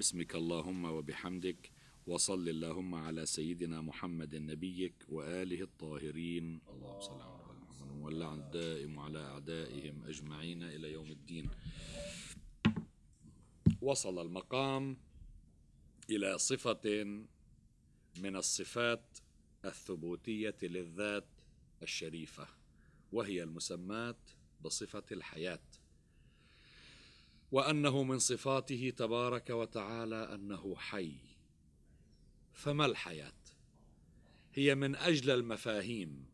باسمك اللهم وبحمدك وصل اللهم على سيدنا محمد نبيك وآله الطاهرين اللهم صل على محمد واللعن الدائم على أعدائهم أجمعين إلى يوم الدين وصل المقام إلى صفة من الصفات الثبوتية للذات الشريفة وهي المسمات بصفة الحياة وانه من صفاته تبارك وتعالى انه حي فما الحياه هي من اجل المفاهيم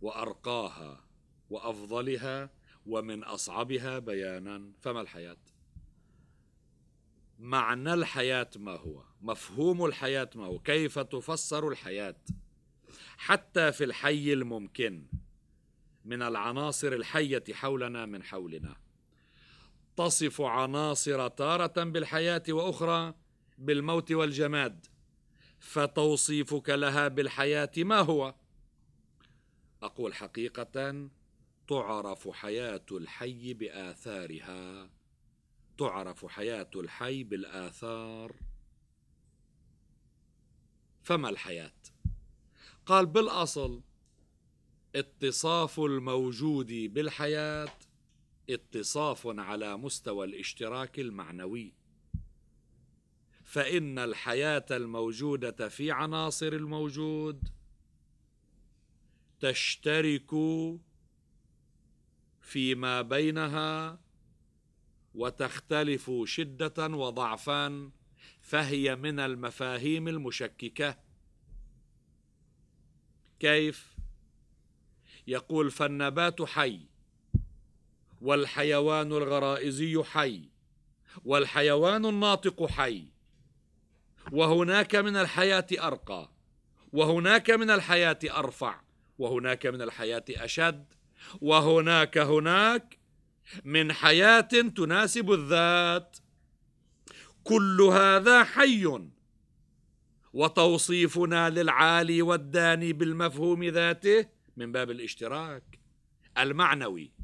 وارقاها وافضلها ومن اصعبها بيانا فما الحياه معنى الحياه ما هو مفهوم الحياه ما هو كيف تفسر الحياه حتى في الحي الممكن من العناصر الحيه حولنا من حولنا تصف عناصر تارة بالحياة وأخرى بالموت والجماد فتوصيفك لها بالحياة ما هو؟ أقول حقيقة تعرف حياة الحي بآثارها تعرف حياة الحي بالآثار فما الحياة؟ قال بالأصل اتصاف الموجود بالحياه اتصاف على مستوى الاشتراك المعنوي فان الحياه الموجوده في عناصر الموجود تشترك فيما بينها وتختلف شده وضعفا فهي من المفاهيم المشككه كيف يقول فالنبات حي والحيوان الغرائزي حي والحيوان الناطق حي وهناك من الحياة أرقى وهناك من الحياة أرفع وهناك من الحياة أشد وهناك هناك من حياة تناسب الذات كل هذا حي وتوصيفنا للعالي والداني بالمفهوم ذاته من باب الاشتراك المعنوي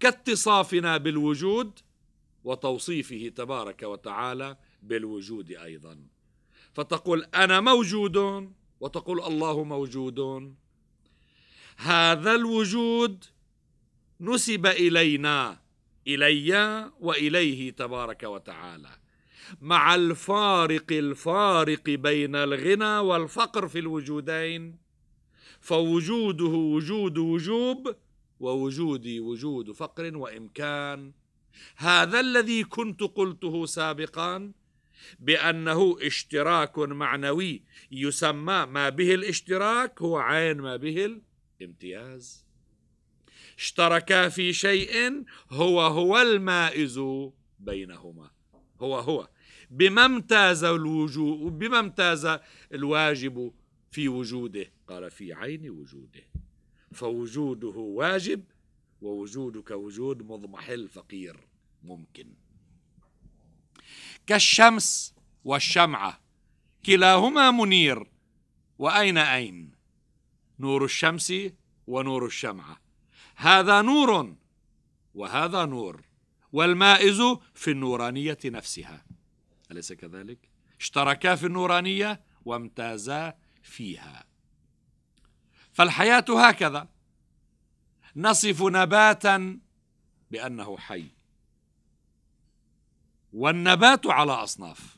كاتصافنا بالوجود وتوصيفه تبارك وتعالى بالوجود ايضا فتقول انا موجود وتقول الله موجود هذا الوجود نسب الينا الي واليه تبارك وتعالى مع الفارق الفارق بين الغنى والفقر في الوجودين فوجوده وجود وجوب ووجودي وجود فقر وامكان هذا الذي كنت قلته سابقا بانه اشتراك معنوي يسمى ما به الاشتراك هو عين ما به الامتياز اشتركا في شيء هو هو المائز بينهما هو هو بما امتاز الوجود بما امتاز الواجب في وجوده قال في عين وجوده فوجوده واجب ووجودك وجود مضمحل فقير ممكن كالشمس والشمعة كلاهما منير وأين أين نور الشمس ونور الشمعة هذا نور وهذا نور والمائز في النورانية نفسها أليس كذلك؟ اشتركا في النورانية وامتازا فيها فالحياة هكذا نصف نباتا بأنه حي والنبات على أصناف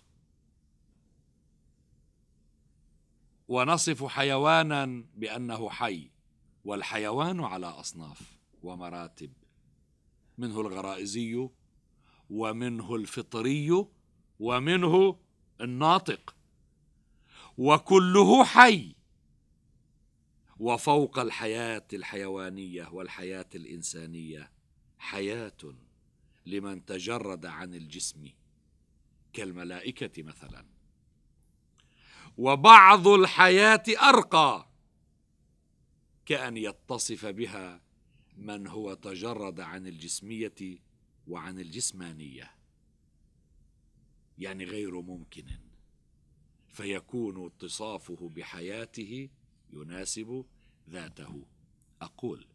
ونصف حيوانا بأنه حي والحيوان على أصناف ومراتب منه الغرائزي ومنه الفطري ومنه الناطق وكله حي وفوق الحياه الحيوانيه والحياه الانسانيه حياه لمن تجرد عن الجسم كالملائكه مثلا وبعض الحياه ارقى كان يتصف بها من هو تجرد عن الجسميه وعن الجسمانيه يعني غير ممكن فيكون اتصافه بحياته يناسب ذاته أقول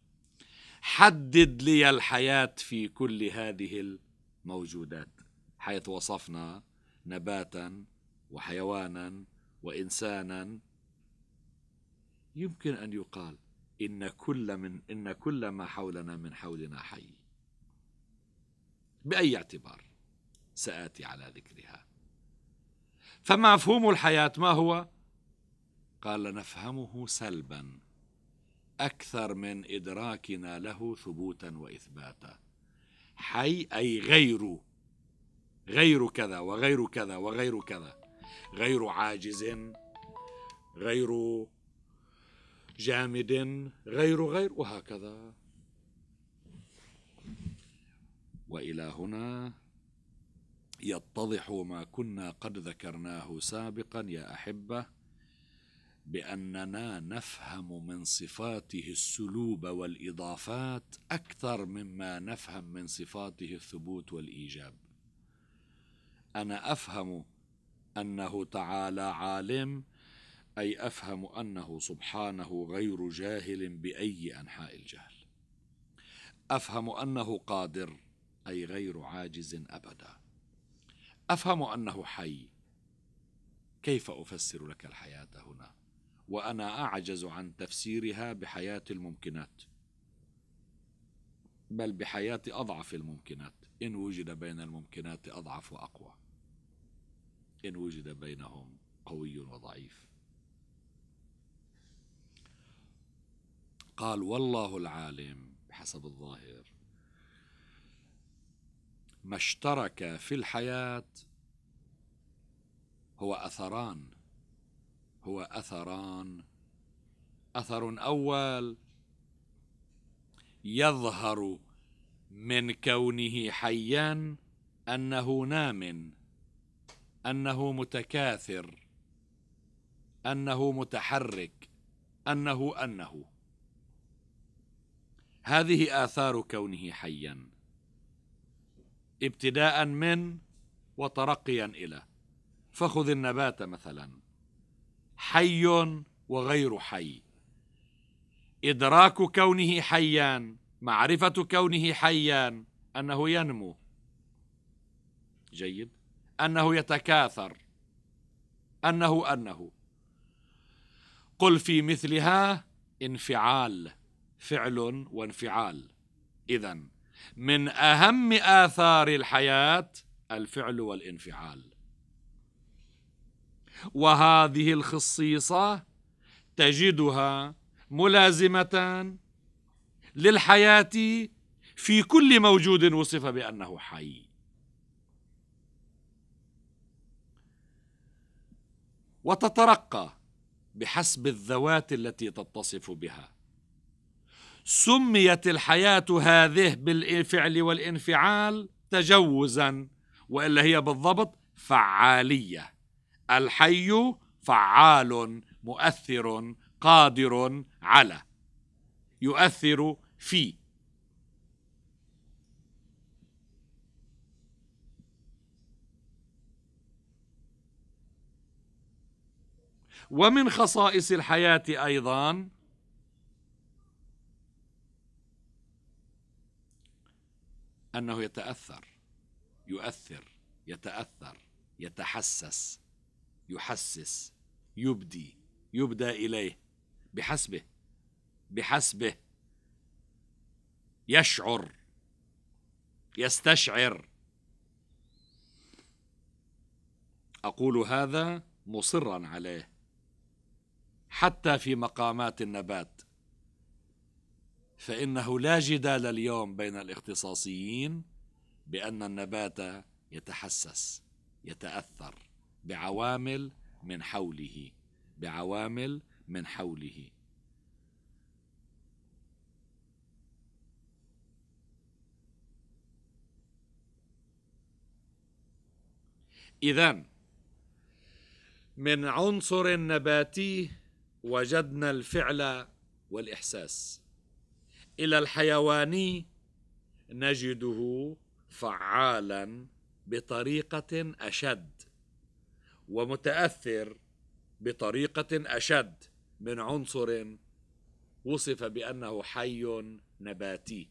حدد لي الحياة في كل هذه الموجودات حيث وصفنا نباتا وحيوانا وإنسانا يمكن أن يقال إن كل من إن كل ما حولنا من حولنا حي بأي اعتبار سآتي على ذكرها فمفهوم الحياة ما هو؟ قال نفهمه سلبا أكثر من إدراكنا له ثبوتا وإثباتا حي أي غير غير كذا وغير كذا وغير كذا غير عاجز غير جامد غير غير وهكذا والى هنا يتضح ما كنا قد ذكرناه سابقا يا احبه باننا نفهم من صفاته السلوب والاضافات اكثر مما نفهم من صفاته الثبوت والايجاب انا افهم انه تعالى عالم اي افهم انه سبحانه غير جاهل باي انحاء الجهل افهم انه قادر اي غير عاجز ابدا افهم انه حي كيف افسر لك الحياه هنا وأنا أعجز عن تفسيرها بحياة الممكنات بل بحياة أضعف الممكنات إن وجد بين الممكنات أضعف وأقوى إن وجد بينهم قوي وضعيف قال والله العالم حسب الظاهر ما اشترك في الحياة هو أثران هو أثران أثر أول يظهر من كونه حيا أنه نام أنه متكاثر أنه متحرك أنه أنه هذه آثار كونه حيا ابتداء من وترقيا إلى فخذ النبات مثلاً حي وغير حي ادراك كونه حيا معرفه كونه حيا انه ينمو جيد انه يتكاثر انه انه قل في مثلها انفعال فعل وانفعال اذا من اهم اثار الحياه الفعل والانفعال وهذه الخصيصه تجدها ملازمه للحياه في كل موجود وصف بانه حي وتترقى بحسب الذوات التي تتصف بها سميت الحياه هذه بالفعل والانفعال تجوزا والا هي بالضبط فعاليه الحي فعال مؤثر قادر على يؤثر في ومن خصائص الحياة أيضا أنه يتأثر يؤثر يتأثر يتحسس يحسس يبدي يبدى إليه بحسبه بحسبه يشعر يستشعر أقول هذا مصرا عليه حتى في مقامات النبات فإنه لا جدال اليوم بين الاختصاصيين بأن النبات يتحسس يتأثر بعوامل من حوله بعوامل من حوله إذا من عنصر نباتي وجدنا الفعل والإحساس إلى الحيواني نجده فعالا بطريقة أشد ومتاثر بطريقه اشد من عنصر وصف بانه حي نباتي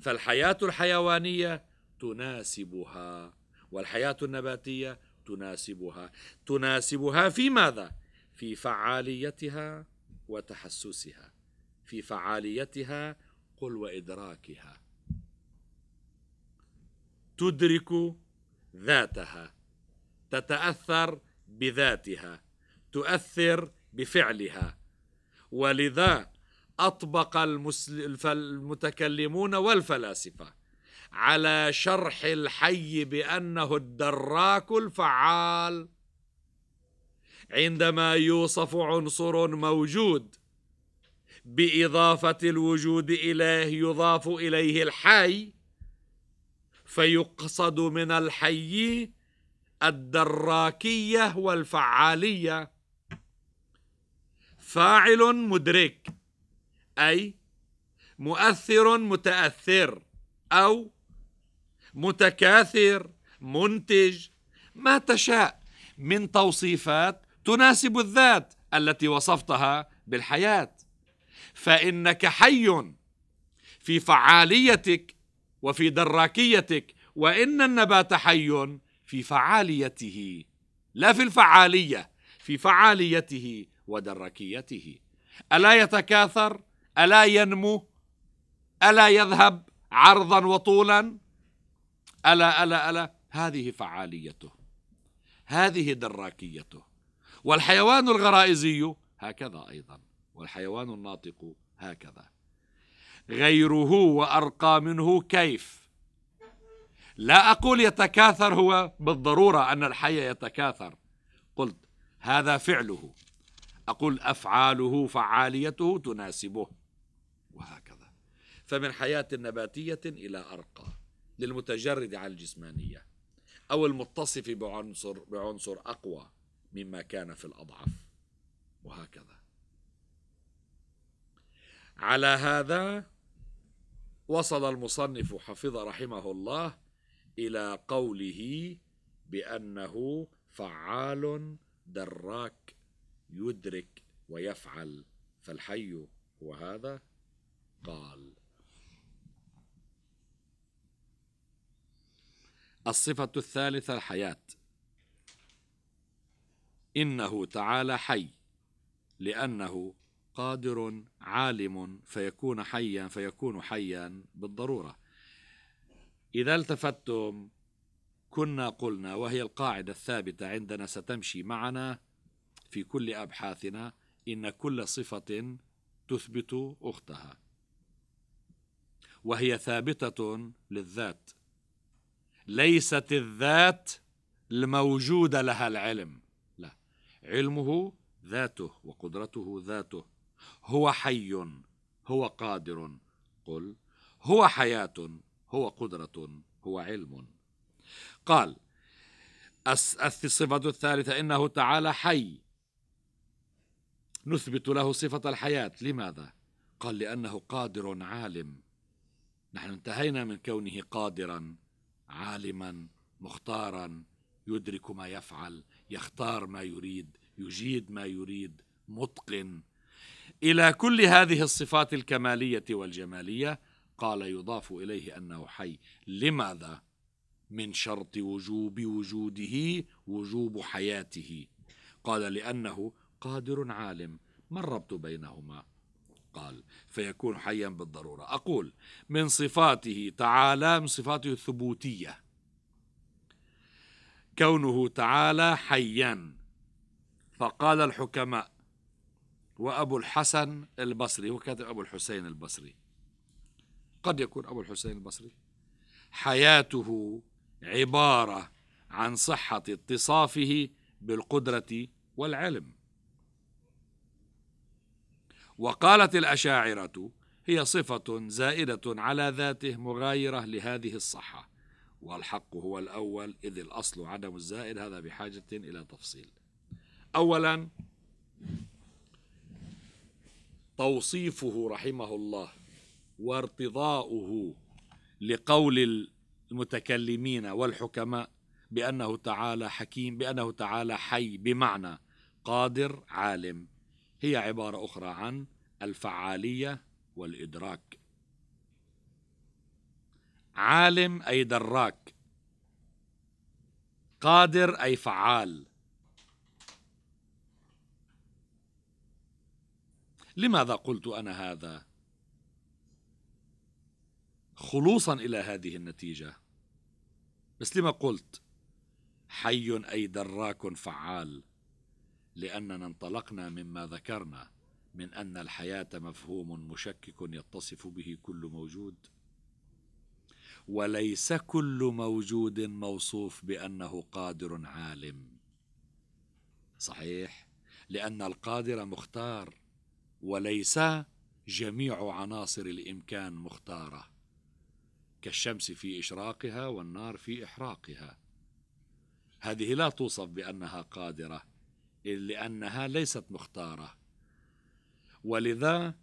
فالحياه الحيوانيه تناسبها والحياه النباتيه تناسبها تناسبها في ماذا في فعاليتها وتحسسها في فعاليتها قل وادراكها تدرك ذاتها تتاثر بذاتها تؤثر بفعلها ولذا اطبق المتكلمون والفلاسفه على شرح الحي بانه الدراك الفعال عندما يوصف عنصر موجود باضافه الوجود اليه يضاف اليه الحي فيقصد من الحي الدراكية والفعالية فاعل مدرك أي مؤثر متأثر أو متكاثر منتج ما تشاء من توصيفات تناسب الذات التي وصفتها بالحياة فإنك حي في فعاليتك وفي دراكيتك وإن النبات حي في فعاليته لا في الفعاليه في فعاليته ودركيته الا يتكاثر الا ينمو الا يذهب عرضا وطولا الا الا الا هذه فعاليته هذه دراكيته والحيوان الغرائزي هكذا ايضا والحيوان الناطق هكذا غيره وارقى منه كيف لا أقول يتكاثر هو بالضرورة أن الحي يتكاثر قلت هذا فعله أقول أفعاله فعاليته تناسبه وهكذا فمن حياة نباتية إلى أرقى للمتجرد عن الجسمانية أو المتصف بعنصر, بعنصر أقوى مما كان في الأضعف وهكذا على هذا وصل المصنف حفظ رحمه الله إلى قوله بأنه فعال دراك يدرك ويفعل فالحي هو هذا قال الصفة الثالثة الحياة إنه تعالى حي لأنه قادر عالم فيكون حيا فيكون حيا بالضروره إذا التفتتم كنا قلنا وهي القاعدة الثابتة عندنا ستمشي معنا في كل أبحاثنا إن كل صفة تثبت أختها وهي ثابتة للذات ليست الذات الموجودة لها العلم لا علمه ذاته وقدرته ذاته هو حي هو قادر قل هو حياة هو قدرة هو علم قال الصفة الثالثة إنه تعالى حي نثبت له صفة الحياة لماذا؟ قال لأنه قادر عالم نحن انتهينا من كونه قادرا عالما مختارا يدرك ما يفعل يختار ما يريد يجيد ما يريد متقن الى كل هذه الصفات الكماليه والجماليه قال يضاف إليه أنه حي لماذا؟ من شرط وجوب وجوده وجوب حياته قال لأنه قادر عالم ما الربط بينهما؟ قال فيكون حيا بالضرورة أقول من صفاته تعالى من صفاته الثبوتية كونه تعالى حيا فقال الحكماء وأبو الحسن البصري هو كاتب أبو الحسين البصري قد يكون أبو الحسين البصري حياته عبارة عن صحة اتصافه بالقدرة والعلم وقالت الأشاعرة هي صفة زائدة على ذاته مغايرة لهذه الصحة والحق هو الأول إذ الأصل عدم الزائد هذا بحاجة إلى تفصيل أولا توصيفه رحمه الله وارتضاؤه لقول المتكلمين والحكماء بأنه تعالى حكيم بأنه تعالى حي بمعنى قادر عالم هي عبارة أخرى عن الفعالية والإدراك عالم أي دراك قادر أي فعال لماذا قلت أنا هذا؟ خلوصا إلى هذه النتيجة بس لما قلت حي أي دراك فعال لأننا انطلقنا مما ذكرنا من أن الحياة مفهوم مشكك يتصف به كل موجود وليس كل موجود موصوف بأنه قادر عالم صحيح لأن القادر مختار وليس جميع عناصر الإمكان مختاره كالشمس في إشراقها والنار في إحراقها هذه لا توصف بأنها قادرة إلا لأنها ليست مختارة ولذا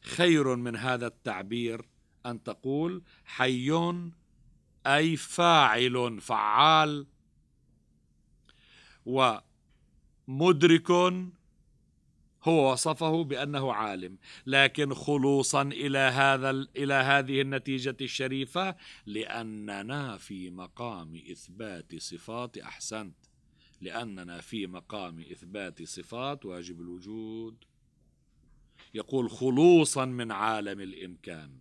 خير من هذا التعبير أن تقول حي أي فاعل فعال ومدرك هو وصفه بانه عالم لكن خلوصا الى هذا الى هذه النتيجه الشريفه لاننا في مقام اثبات صفات احسنت لاننا في مقام اثبات صفات واجب الوجود يقول خلوصا من عالم الامكان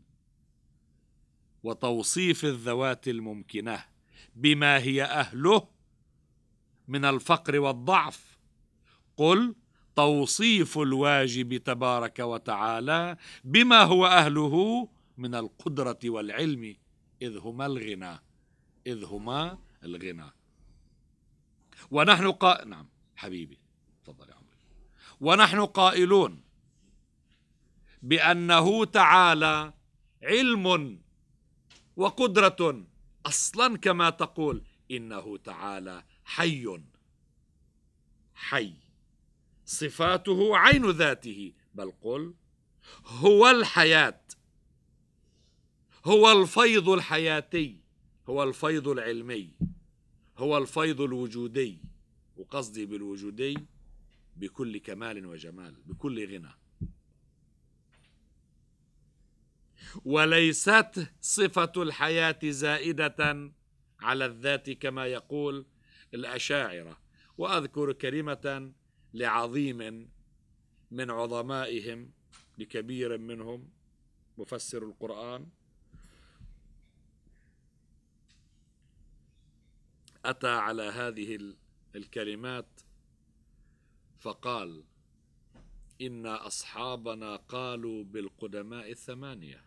وتوصيف الذوات الممكنه بما هي اهله من الفقر والضعف قل توصيف الواجب تبارك وتعالى بما هو اهله من القدره والعلم اذ هما الغنى اذ هما الغنى ونحن قا... نعم حبيبي تفضل يا عمري ونحن قائلون بانه تعالى علم وقدره اصلا كما تقول انه تعالى حي حي صفاته عين ذاته بل قل هو الحياة هو الفيض الحياتي هو الفيض العلمي هو الفيض الوجودي وقصدي بالوجودي بكل كمال وجمال بكل غنى وليست صفة الحياة زائدة على الذات كما يقول الأشاعرة وأذكر كلمة لعظيم من عظمائهم لكبير منهم مفسر القرآن أتى على هذه الكلمات فقال إن أصحابنا قالوا بالقدماء الثمانية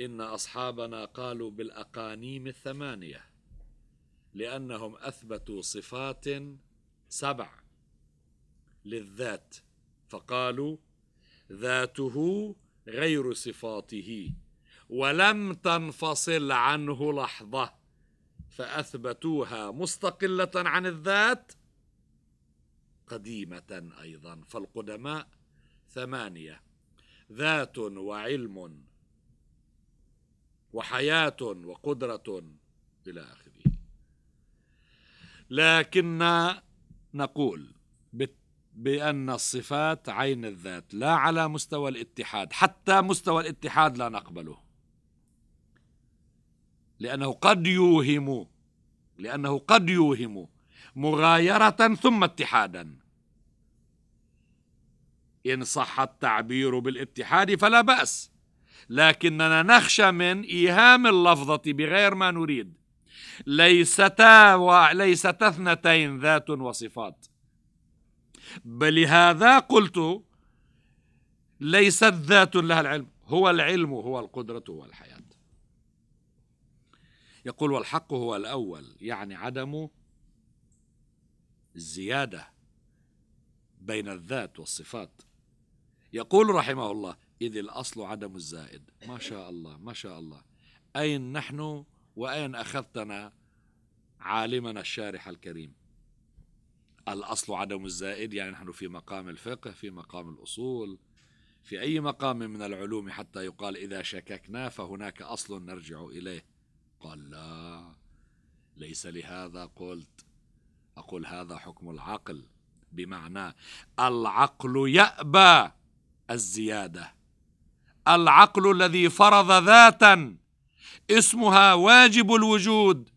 إن أصحابنا قالوا بالأقانيم الثمانية لأنهم أثبتوا صفات سبع للذات فقالوا ذاته غير صفاته ولم تنفصل عنه لحظه فاثبتوها مستقله عن الذات قديمه ايضا فالقدماء ثمانيه ذات وعلم وحياه وقدره الى اخره لكن نقول بأن الصفات عين الذات لا على مستوى الاتحاد حتى مستوى الاتحاد لا نقبله لأنه قد يوهم لأنه قد يوهم مغايرة ثم اتحادا إن صح التعبير بالاتحاد فلا بأس لكننا نخشى من إيهام اللفظة بغير ما نريد ليستا وليست اثنتين ذات وصفات بل هذا قلت ليست ذات لها العلم هو العلم هو القدرة هو الحياة يقول والحق هو الأول يعني عدم الزيادة بين الذات والصفات يقول رحمه الله إذ الأصل عدم الزائد ما شاء الله ما شاء الله أين نحن وأين أخذتنا عالمنا الشارح الكريم الأصل عدم الزائد يعني نحن في مقام الفقه في مقام الأصول في أي مقام من العلوم حتى يقال إذا شككنا فهناك أصل نرجع إليه قال لا ليس لهذا قلت أقول هذا حكم العقل بمعنى العقل يأبى الزيادة العقل الذي فرض ذاتا اسمها واجب الوجود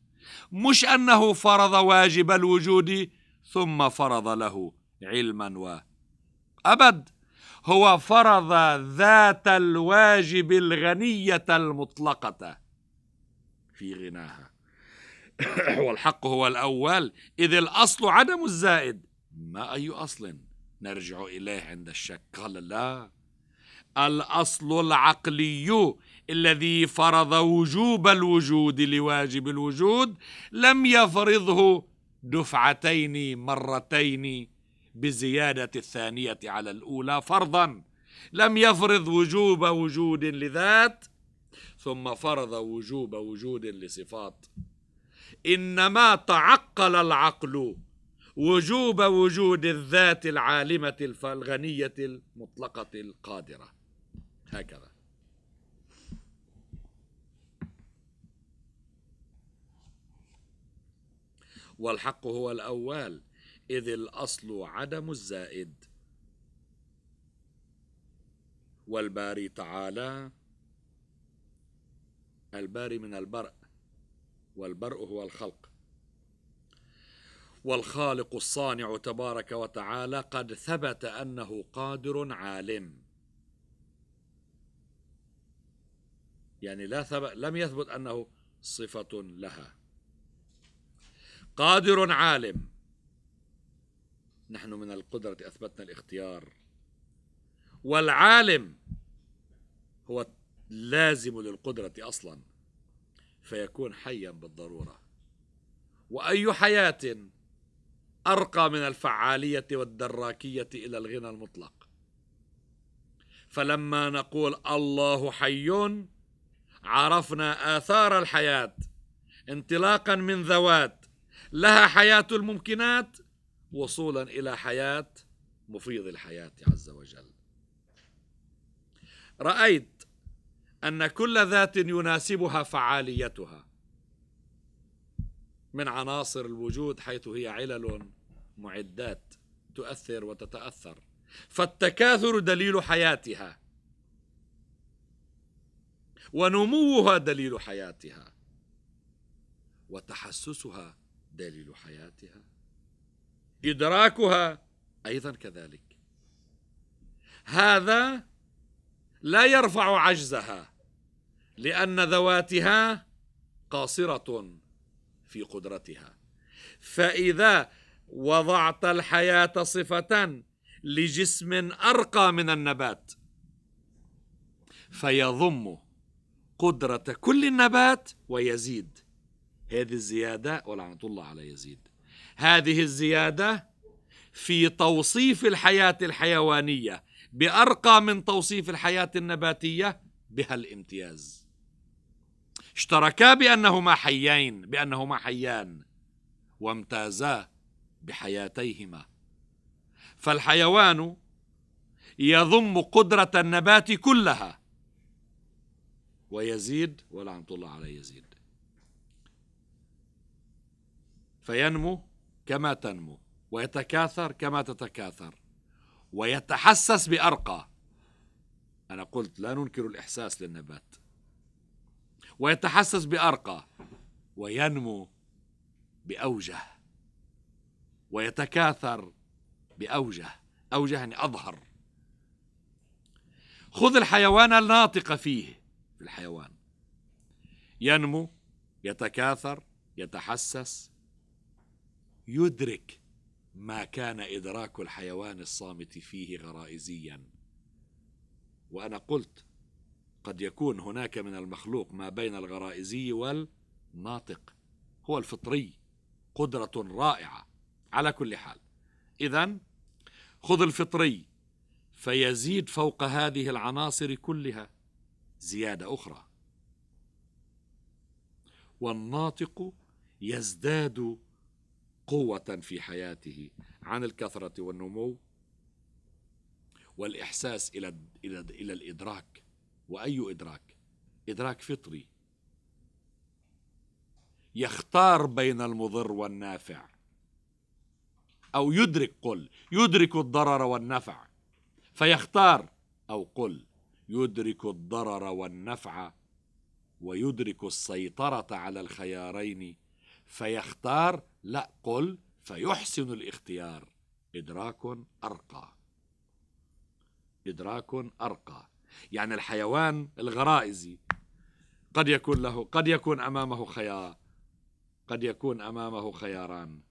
مش أنه فرض واجب الوجود ثم فرض له علما و أبد هو فرض ذات الواجب الغنية المطلقة في غناها والحق هو الأول إذ الأصل عدم الزائد ما أي أصل نرجع إليه عند الشك قال لا الأصل العقلي الذي فرض وجوب الوجود لواجب الوجود لم يفرضه دفعتين مرتين بزيادة الثانية على الأولى فرضا لم يفرض وجوب وجود لذات ثم فرض وجوب وجود لصفات إنما تعقل العقل وجوب وجود الذات العالمة الغنية المطلقة القادرة هكذا والحق هو الأول إذ الأصل عدم الزائد والباري تعالى الباري من البرء والبرء هو الخلق والخالق الصانع تبارك وتعالى قد ثبت أنه قادر عالم يعني لا ثبت لم يثبت أنه صفة لها قادر عالم نحن من القدرة أثبتنا الاختيار والعالم هو لازم للقدرة أصلا فيكون حيا بالضرورة وأي حياة أرقى من الفعالية والدراكية إلى الغنى المطلق فلما نقول الله حي عرفنا آثار الحياة انطلاقا من ذوات لها حياة الممكنات وصولا إلى حياة مفيض الحياة عز وجل رأيت أن كل ذات يناسبها فعاليتها من عناصر الوجود حيث هي علل معدات تؤثر وتتأثر فالتكاثر دليل حياتها ونموها دليل حياتها وتحسسها دليل حياتها ادراكها ايضا كذلك هذا لا يرفع عجزها لان ذواتها قاصره في قدرتها فاذا وضعت الحياه صفه لجسم ارقى من النبات فيضم قدرة كل النبات ويزيد هذه الزيادة ولعنة الله على يزيد هذه الزيادة في توصيف الحياة الحيوانية بأرقى من توصيف الحياة النباتية بها الامتياز اشتركا بأنهما حيين بأنهما حيان وامتازا بحياتيهما فالحيوان يضم قدرة النبات كلها ويزيد ولعنة الله على يزيد فينمو كما تنمو ويتكاثر كما تتكاثر ويتحسس بأرقى أنا قلت لا ننكر الإحساس للنبات ويتحسس بأرقى وينمو بأوجه ويتكاثر بأوجه أوجه يعني أظهر خذ الحيوان الناطق فيه في الحيوان ينمو يتكاثر يتحسس يدرك ما كان إدراك الحيوان الصامت فيه غرائزيا وأنا قلت قد يكون هناك من المخلوق ما بين الغرائزي والناطق هو الفطري قدرة رائعة على كل حال إذا خذ الفطري فيزيد فوق هذه العناصر كلها زيادة أخرى والناطق يزداد قوة في حياته عن الكثرة والنمو والإحساس إلى إلى الإدراك وأي إدراك؟ إدراك فطري يختار بين المضر والنافع أو يدرك قل يدرك الضرر والنفع فيختار أو قل يدرك الضرر والنفع ويدرك السيطرة على الخيارين فيختار لا قل فيحسن الاختيار إدراك أرقى إدراك أرقى يعني الحيوان الغرائزي قد يكون له قد يكون أمامه خيار قد يكون أمامه خياران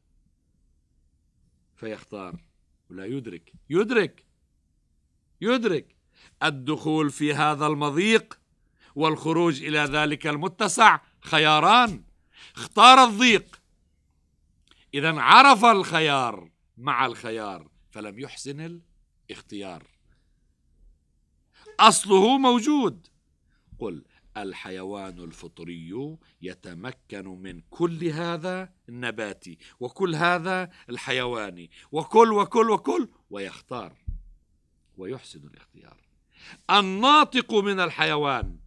فيختار ولا يدرك يدرك يدرك الدخول في هذا المضيق والخروج الى ذلك المتسع خياران اختار الضيق اذا عرف الخيار مع الخيار فلم يحسن الاختيار اصله موجود قل الحيوان الفطري يتمكن من كل هذا النباتي وكل هذا الحيواني وكل وكل وكل ويختار ويحسن الاختيار الناطق من الحيوان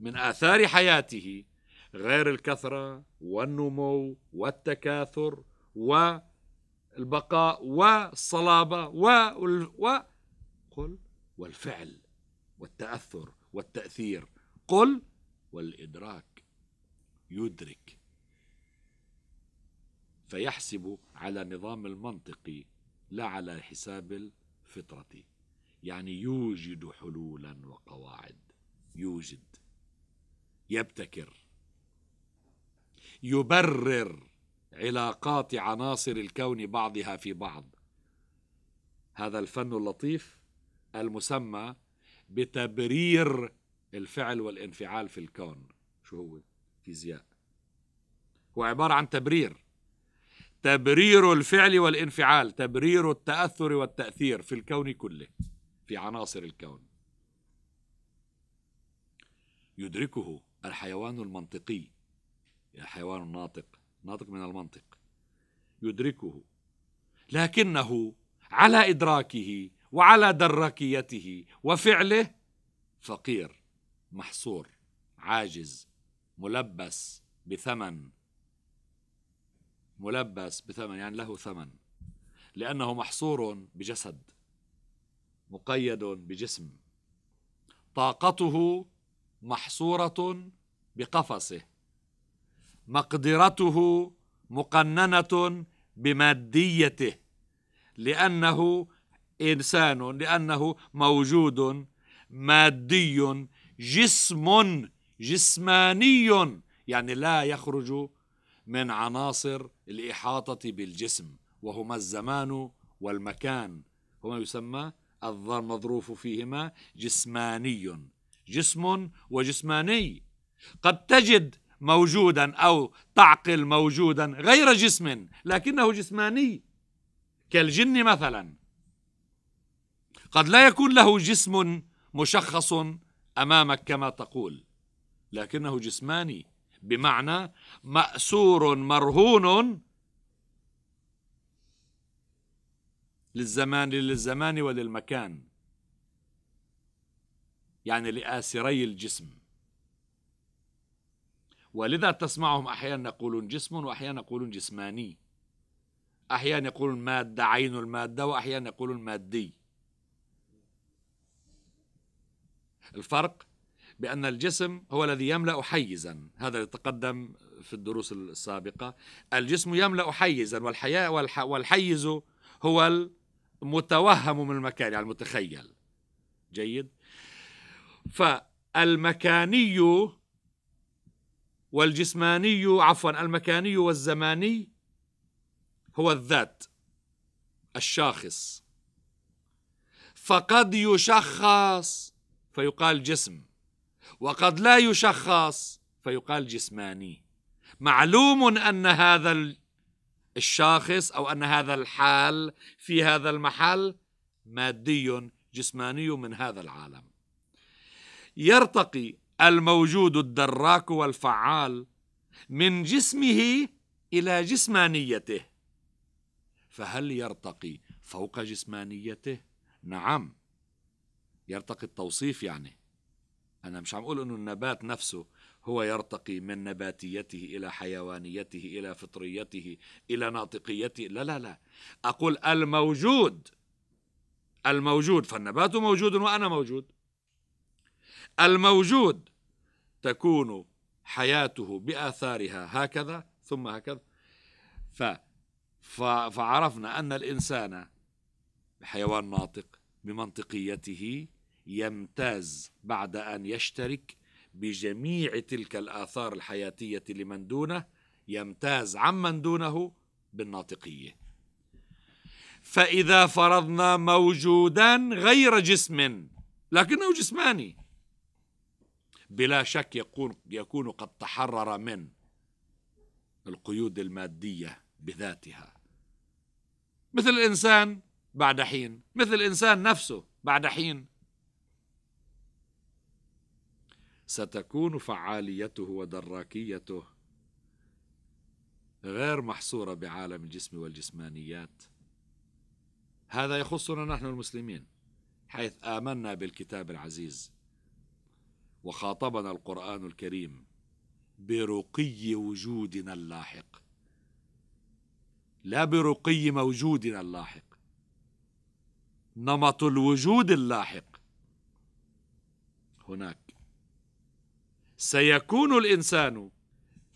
من آثار حياته غير الكثرة والنمو والتكاثر والبقاء والصلابة وقل و... قل والفعل والتأثر والتأثير قل والإدراك يدرك فيحسب على نظام المنطقي لا على حساب الفطرة يعني يوجد حلولا وقواعد يوجد يبتكر يبرر علاقات عناصر الكون بعضها في بعض هذا الفن اللطيف المسمى بتبرير الفعل والانفعال في الكون شو هو فيزياء هو عبارة عن تبرير تبرير الفعل والانفعال تبرير التأثر والتأثير في الكون كله في عناصر الكون يدركه الحيوان المنطقي يا يعني حيوان الناطق ناطق من المنطق يدركه لكنه على إدراكه وعلى دركيته وفعله فقير محصور عاجز ملبس بثمن ملبس بثمن يعني له ثمن لأنه محصور بجسد مقيد بجسم طاقته محصورة بقفصه مقدرته مقننة بماديته لأنه إنسان لأنه موجود مادي جسم جسماني يعني لا يخرج من عناصر الإحاطة بالجسم وهما الزمان والمكان هما يسمى المظروف فيهما جسماني جسم وجسماني قد تجد موجودا او تعقل موجودا غير جسم لكنه جسماني كالجن مثلا قد لا يكون له جسم مشخص امامك كما تقول لكنه جسماني بمعنى ماسور مرهون للزمان للزمان وللمكان يعني لآسري الجسم ولذا تسمعهم أحيانا يقولون جسم وأحيانا يقولون جسماني أحيانا يقولون مادة عين المادة وأحيانا يقولون مادي الفرق بأن الجسم هو الذي يملأ حيزا هذا اللي تقدم في الدروس السابقة الجسم يملأ حيزا والحياة والحيز هو متوهم من المكان يعني المتخيل جيد فالمكاني والجسماني عفوا المكاني والزماني هو الذات الشاخص فقد يشخص فيقال جسم وقد لا يشخص فيقال جسماني معلوم ان هذا الشاخص أو أن هذا الحال في هذا المحل مادي جسماني من هذا العالم يرتقي الموجود الدراك والفعال من جسمه إلى جسمانيته فهل يرتقي فوق جسمانيته؟ نعم يرتقي التوصيف يعني أنا مش عم أقول أنه النبات نفسه هو يرتقي من نباتيته الى حيوانيته الى فطريته الى ناطقيته لا لا لا اقول الموجود الموجود فالنبات موجود وانا موجود الموجود تكون حياته باثارها هكذا ثم هكذا ف فعرفنا ان الانسان حيوان ناطق بمنطقيته يمتاز بعد ان يشترك بجميع تلك الآثار الحياتية لمن دونه يمتاز عمن دونه بالناطقية فإذا فرضنا موجودا غير جسم لكنه جسماني بلا شك يكون يكون قد تحرر من القيود المادية بذاتها مثل الإنسان بعد حين مثل الإنسان نفسه بعد حين ستكون فعاليته ودراكيته غير محصورة بعالم الجسم والجسمانيات هذا يخصنا نحن المسلمين حيث آمنا بالكتاب العزيز وخاطبنا القرآن الكريم برقي وجودنا اللاحق لا برقي موجودنا اللاحق نمط الوجود اللاحق هناك سيكون الانسان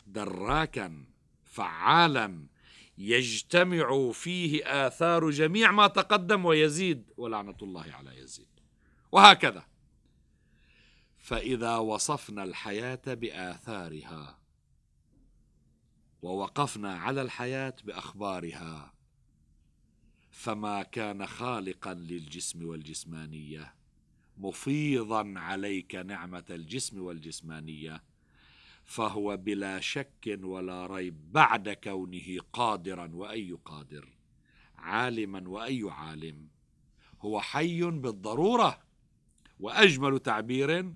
دراكا فعالا يجتمع فيه آثار جميع ما تقدم ويزيد ولعنة الله على يزيد وهكذا فإذا وصفنا الحياة بآثارها ووقفنا على الحياة بأخبارها فما كان خالقا للجسم والجسمانية مفيضا عليك نعمه الجسم والجسمانيه فهو بلا شك ولا ريب بعد كونه قادرا واي قادر عالما واي عالم هو حي بالضروره واجمل تعبير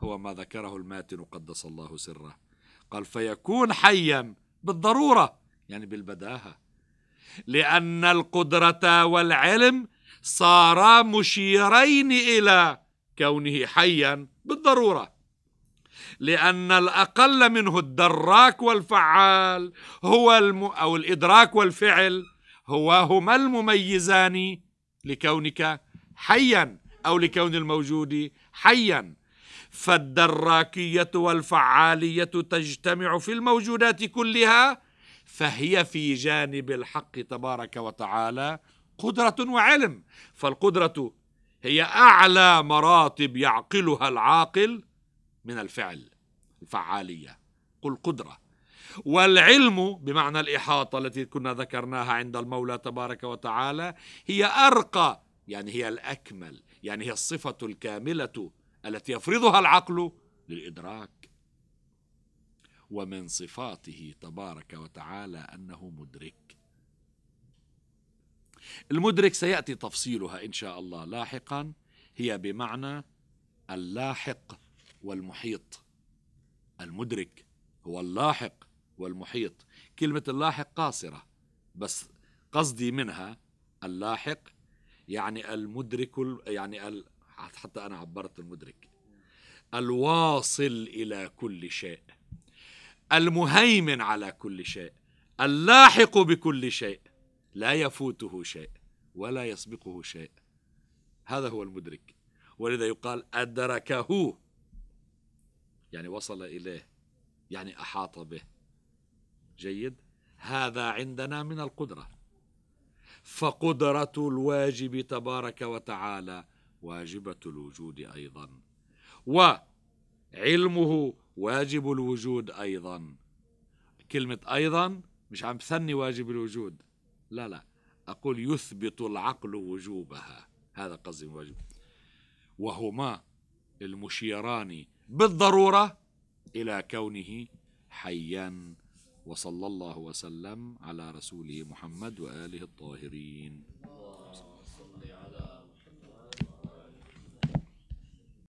هو ما ذكره الماتن قدس الله سره قال فيكون حيا بالضروره يعني بالبداهه لان القدره والعلم صارا مشيرين الى كونه حيا بالضروره لأن الأقل منه الدراك والفعال هو الم أو الإدراك والفعل هو هما المميزان لكونك حيا أو لكون الموجود حيا فالدراكية والفعالية تجتمع في الموجودات كلها فهي في جانب الحق تبارك وتعالى قدرة وعلم فالقدرة هي أعلى مراتب يعقلها العاقل من الفعل الفعالية قل قدرة والعلم بمعنى الإحاطة التي كنا ذكرناها عند المولى تبارك وتعالى هي أرقى يعني هي الأكمل يعني هي الصفة الكاملة التي يفرضها العقل للإدراك ومن صفاته تبارك وتعالى أنه مدرك المدرك سياتي تفصيلها ان شاء الله لاحقا هي بمعنى اللاحق والمحيط المدرك هو اللاحق والمحيط كلمه اللاحق قاصره بس قصدي منها اللاحق يعني المدرك يعني ال حتى انا عبرت المدرك الواصل الى كل شيء المهيمن على كل شيء اللاحق بكل شيء لا يفوته شيء ولا يسبقه شيء هذا هو المدرك ولذا يقال أدركه يعني وصل إليه يعني أحاط به جيد هذا عندنا من القدرة فقدرة الواجب تبارك وتعالى واجبة الوجود أيضا وعلمه واجب الوجود أيضا كلمة أيضا مش عم بثني واجب الوجود لا لا أقول يثبت العقل وجوبها هذا قصدي الواجب وهما المشيران بالضرورة إلى كونه حيا وصلى الله وسلم على رسوله محمد وآله الطاهرين